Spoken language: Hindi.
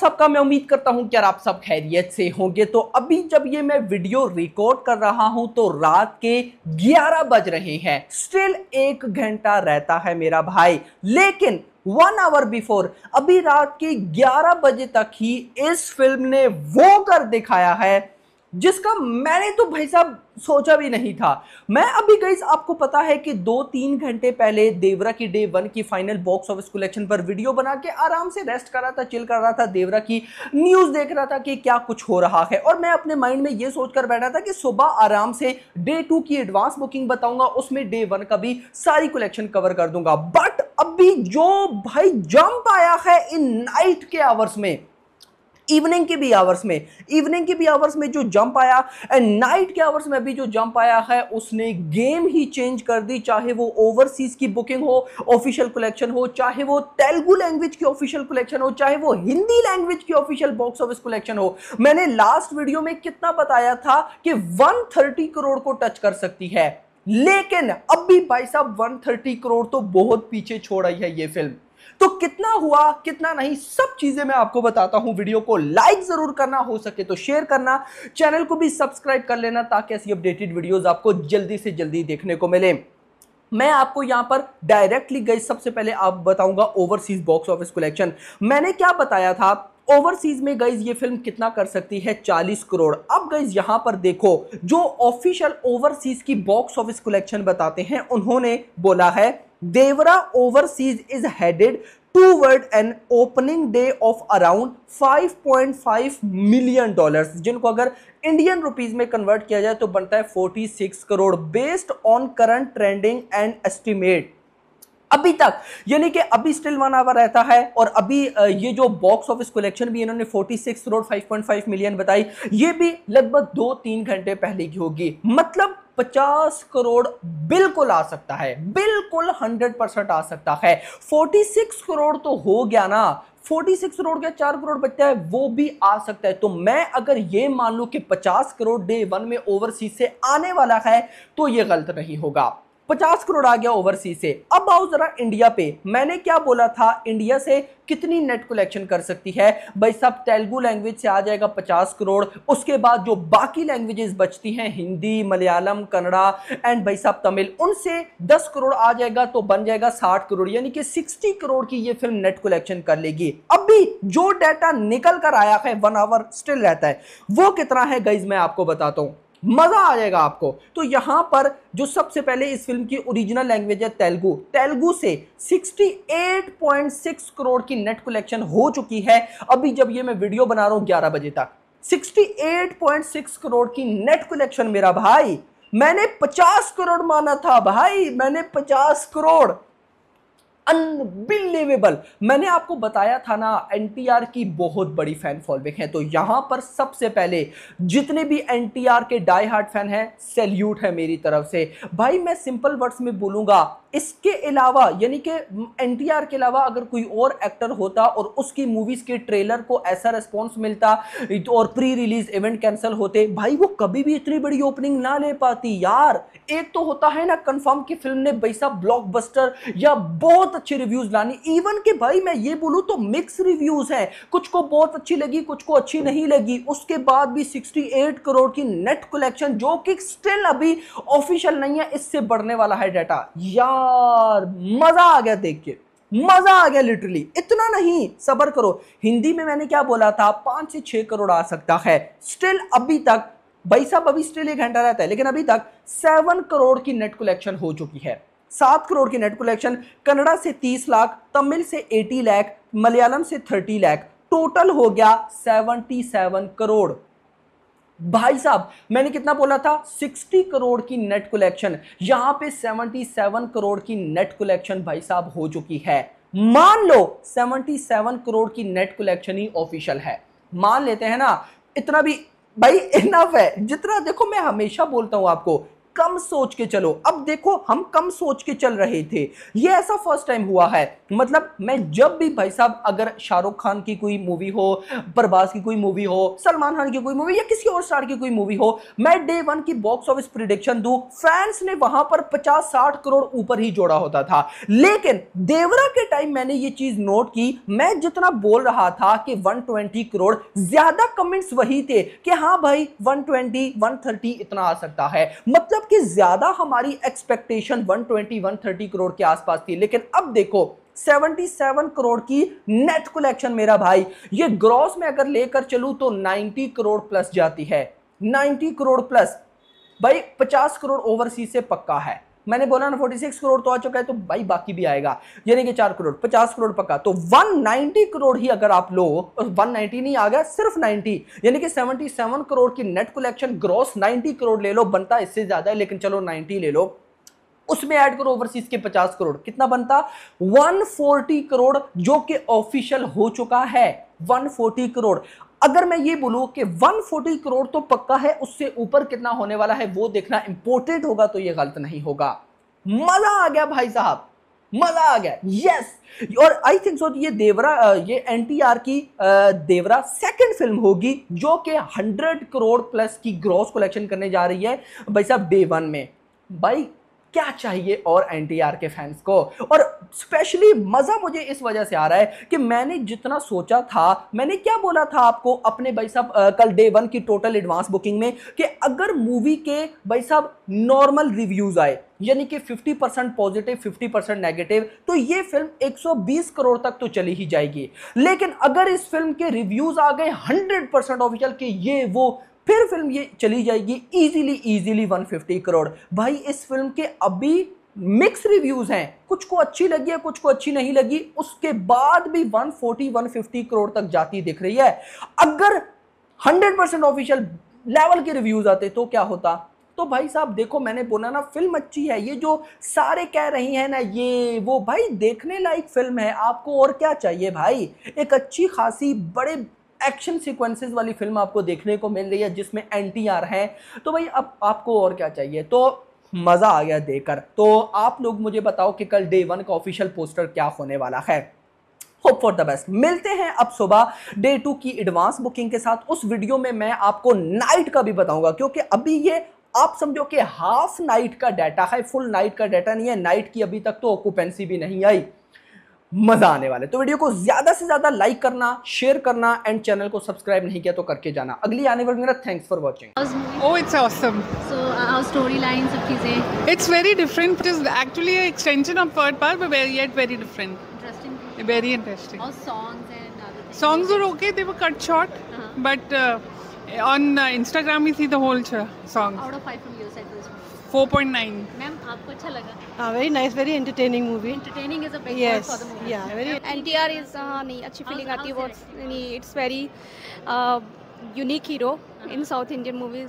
सबका मैं उम्मीद करता हूं कि यार आप सब खैरियत से होंगे तो अभी जब ये मैं वीडियो रिकॉर्ड कर रहा हूं तो रात के 11 बज रहे हैं स्टिल एक घंटा रहता है मेरा भाई लेकिन वन आवर बिफोर अभी रात के 11 बजे तक ही इस फिल्म ने वो कर दिखाया है जिसका मैंने तो भाई साहब सोचा भी नहीं था मैं अभी गाइज आपको पता है कि दो तीन घंटे पहले देवरा की डे वन की फाइनल बॉक्स ऑफिस कलेक्शन पर वीडियो बना के आराम से रेस्ट कर रहा था चिल कर रहा था देवरा की न्यूज़ देख रहा था कि क्या कुछ हो रहा है और मैं अपने माइंड में यह सोच कर बैठा था कि सुबह आराम से डे टू की एडवांस बुकिंग बताऊंगा उसमें डे वन का भी सारी कलेक्शन कवर कर दूंगा बट अभी जो भाई जंप आया है इन नाइट के आवर्स में इवनिंग के भी आवर्स में इवनिंग के भी आवर्स में जो जंप आया एंड नाइट के आवर्स में भी जो जंप आया है उसने गेम ही चेंज कर दी चाहे वो ओवरसीज की बुकिंग हो ऑफिशियल कलेक्शन हो चाहे वो तेलुगु लैंग्वेज की ऑफिशियल कलेक्शन हो चाहे वो हिंदी लैंग्वेज की ऑफिशियल बॉक्स ऑफिस कलेक्शन हो मैंने लास्ट वीडियो में कितना बताया था कि 130 करोड़ को टच कर सकती है लेकिन अब भी भाई साहब 130 करोड़ तो बहुत पीछे छोड़ आई है ये फिल्म तो कितना हुआ कितना नहीं सब चीजें मैं आपको बताता हूं वीडियो को लाइक जरूर करना हो सके तो शेयर करना चैनल को भी सब्सक्राइब कर लेना ताकि ऐसी अपडेटेड वीडियोज आपको जल्दी से जल्दी देखने को मिले मैं आपको यहां पर डायरेक्टली गई सबसे पहले आप बताऊंगा ओवरसीज बॉक्स ऑफिस कलेक्शन मैंने क्या बताया था ओवरसीज में गईज ये फिल्म कितना कर सकती है 40 करोड़ अब गईज यहां पर देखो जो ऑफिशियल ओवरसीज की बॉक्स ऑफिस कलेक्शन बताते हैं उन्होंने बोला है Devara overseas is headed toward an opening day of around 5.5 million dollars जिनको अगर इंडियन रुपीज में कन्वर्ट किया जाए तो बनता है 46 crore based on current trending and estimate अभी तक यानी कि अभी स्टिल वन आवर रहता है और अभी ये जो बॉक्स ऑफिस कलेक्शन भी इन्होंने 46 करोड़ 5.5 मिलियन बताई ये भी लगभग दो तीन घंटे पहले की होगी मतलब पचास करोड़ बिल्कुल आ सकता है बिल्कुल हंड्रेड परसेंट आ सकता है फोर्टी सिक्स करोड़ तो हो गया ना 46 करोड़ के चार करोड़ बचता है वो भी आ सकता है तो मैं अगर ये मान लू कि 50 करोड़ डे वन में ओवरसीज से आने वाला है तो ये गलत नहीं होगा 50 करोड़ आ गया ओवरसीज से अब आओ जरा इंडिया पे मैंने क्या बोला था इंडिया से कितनी नेट कलेक्शन कर सकती है भाई सब तेलुगु लैंग्वेज से आ जाएगा 50 करोड़ उसके बाद जो बाकी लैंग्वेजेस बचती हैं हिंदी मलयालम कन्नड़ा एंड भाई साहब तमिल उनसे 10 करोड़ आ जाएगा तो बन जाएगा 60 करोड़ यानी कि 60 करोड़ की ये फिल्म नेट कलेक्शन कर लेगी अब भी जो डाटा निकल कर आया है वन आवर स्टिल रहता है वो कितना है गाइज मैं आपको बताता हूँ मज़ा आ जाएगा आपको तो यहां पर जो सबसे पहले इस फिल्म की ओरिजिनल लैंग्वेज है तेलुगु तेलुगु से 68.6 करोड़ की नेट कलेक्शन हो चुकी है अभी जब ये मैं वीडियो बना रहा हूं 11 बजे तक 68.6 करोड़ की नेट कलेक्शन मेरा भाई मैंने 50 करोड़ माना था भाई मैंने 50 करोड़ अनबिलीवेबल मैंने आपको बताया था ना एनटीआर की बहुत बड़ी फैन फॉलोइंग है तो यहां पर सबसे पहले जितने भी एनटीआर के डाई हार्ट फैन हैं सैल्यूट है मेरी तरफ से भाई मैं सिंपल वर्ड्स में बोलूंगा इसके अलावा यानी कि एन के अलावा अगर कोई और एक्टर होता और उसकी मूवीज के ट्रेलर को ऐसा रिस्पॉन्स मिलता और प्री रिलीज इवेंट कैंसिल होते भाई वो कभी भी इतनी बड़ी ओपनिंग ना ले पाती यार एक तो होता है ना कंफर्म कि फिल्म ने बैसा ब्लॉकबस्टर या बहुत अच्छी रिव्यूज लानी इवन के भाई मैं ये बोलूँ तो मिक्स रिव्यूज है कुछ को बहुत अच्छी लगी कुछ को अच्छी नहीं लगी उसके बाद भी सिक्सटी करोड़ की नेट कलेक्शन जो कि स्टिल अभी ऑफिशियल नहीं है इससे बढ़ने वाला है डाटा यार यार मजा आ गया देख के मजा आ गया लिटरली इतना नहीं सबर करो हिंदी में मैंने क्या बोला था पांच से छह करोड़ आ सकता है स्टिल अभी तक भाई साहब अभी स्टिल एक घंटा रहता है लेकिन अभी तक सेवन करोड़ की नेट कलेक्शन हो चुकी है सात करोड़ की नेट कलेक्शन कन्नड़ा से तीस लाख तमिल से एटी लाख मलयालम से थर्टी लाख टोटल हो गया सेवनटी सेवन करोड़ भाई साहब मैंने कितना बोला था 60 करोड़ की नेट कलेक्शन यहां पे 77 करोड़ की नेट कलेक्शन भाई साहब हो चुकी है मान लो 77 करोड़ की नेट कलेक्शन ही ऑफिशियल है मान लेते हैं ना इतना भी भाई इनफ है जितना देखो मैं हमेशा बोलता हूं आपको कम सोच के चलो अब देखो हम कम सोच के चल रहे थे ये ऐसा फर्स्ट टाइम हुआ है मतलब मैं जब भी भाई साहब अगर शाहरुख खान की कोई मूवी हो प्रभास की कोई मूवी हो सलमान खान की कोई मूवी या किसी और स्टार की कोई मूवी हो मैं डे वन की बॉक्स ऑफिस प्रिडिक्शन दू फैंस ने वहां पर पचास साठ करोड़ ऊपर ही जोड़ा होता था लेकिन देवरा के टाइम मैंने ये चीज नोट की मैं जितना बोल रहा था कि 120 करोड़ ज्यादा कमेंट्स वही थे कि हाँ भाई 120 130 इतना आ सकता है मतलब कि ज्यादा हमारी एक्सपेक्टेशन 120 130 करोड़ के आसपास थी लेकिन अब देखो 77 करोड़ की नेट कलेक्शन मेरा भाई ये ग्रॉस में अगर लेकर चलू तो 90 करोड़ प्लस जाती है 90 करोड़ प्लस भाई 50 करोड़ ओवरसीज से पक्का है मैंने बोला ना 46 करोड़ तो आ चुका है तो भाई बाकी भी आएगा यानी कि चार करोड़ पचास करोड़ पक्का तो 190 करोड़ ही अगर आप लो तो 190 नहीं आ गया सिर्फ 90 यानी कि 77 करोड़ की नेट कलेक्शन ग्रॉस 90 करोड़ ले लो बनता इससे ज़्यादा है लेकिन चलो 90 ले लो उसमें ऐड करो ओवरसीज के 50 करोड़ कितना बनता 140 करोड़ जो कि ऑफिशियल हो चुका है 140 करोड़ अगर मैं ये बोलूं कि 140 करोड़ तो पक्का है उससे ऊपर कितना होने वाला है वो देखना इंपोर्टेंट होगा तो ये गलत नहीं होगा मज़ा आ गया भाई साहब मजा आ गया यस और आई थिंक सो ये देवरा ये एनटीआर की देवरा सेकंड फिल्म होगी जो कि 100 करोड़ प्लस की ग्रॉस कलेक्शन करने जा रही है भाई साहब डे वन में भाई क्या चाहिए और एन के फैंस को और स्पेशली मज़ा मुझे इस वजह से आ रहा है कि मैंने जितना सोचा था मैंने क्या बोला था आपको अपने भाई साहब कल डे वन की टोटल एडवांस बुकिंग में कि अगर मूवी के भाई साहब नॉर्मल रिव्यूज़ आए यानी कि 50 परसेंट पॉजिटिव 50 परसेंट नेगेटिव तो ये फिल्म 120 करोड़ तक तो चली ही जाएगी लेकिन अगर इस फिल्म के रिव्यूज़ आ गए 100 परसेंट ऑफिशियल कि ये वो फिर फिल्म ये चली जाएगी इजीली इजीली 150 करोड़ भाई इस फिल्म के अभी मिक्स रिव्यूज़ हैं कुछ को अच्छी लगी है कुछ को अच्छी नहीं लगी उसके बाद भी 140 150 करोड़ तक जाती दिख रही है अगर 100 परसेंट ऑफिशियल लेवल के रिव्यूज़ आते तो क्या होता तो भाई साहब देखो मैंने बोला ना फिल्म अच्छी है ये जो सारे कह रही हैं ना ये वो भाई देखने लायक फिल्म है आपको और क्या चाहिए भाई एक अच्छी खासी बड़े एक्शन सीक्वेंसेस वाली फिल्म आपको देखने को मिल रही है जिसमें एन टी आर तो भाई अब आपको और क्या चाहिए तो मज़ा आ गया देखकर तो आप लोग मुझे बताओ कि कल डे वन का ऑफिशियल पोस्टर क्या होने वाला है होप फॉर द बेस्ट मिलते हैं अब सुबह डे टू की एडवांस बुकिंग के साथ उस वीडियो में मैं आपको नाइट का भी बताऊंगा क्योंकि अभी ये आप समझो कि हाफ नाइट का डाटा है फुल नाइट का डाटा नहीं है नाइट की अभी तक तो ऑक्यूपेंसी भी नहीं आई मज़ा आने वाला है तो वीडियो को ज़्यादा से ज़्यादा लाइक करना शेयर करना एंड चैनल को सब्सक्राइब नहीं किया तो करके जाना अगली आने वाली मेरा thanks for watching oh it's awesome so our story line सब चीज़ें it's very different it is actually extension of third part but very yet very different interesting very interesting और songs and other songs are okay they were cut short but on Instagram Instagram see the whole song out of 5 five from your side, four point nine ma'am आपको अच्छा लगा very nice very entertaining movie entertaining is NTR is नहीं अच्छी फीलिंग आती है it's very unique hero in south Indian movies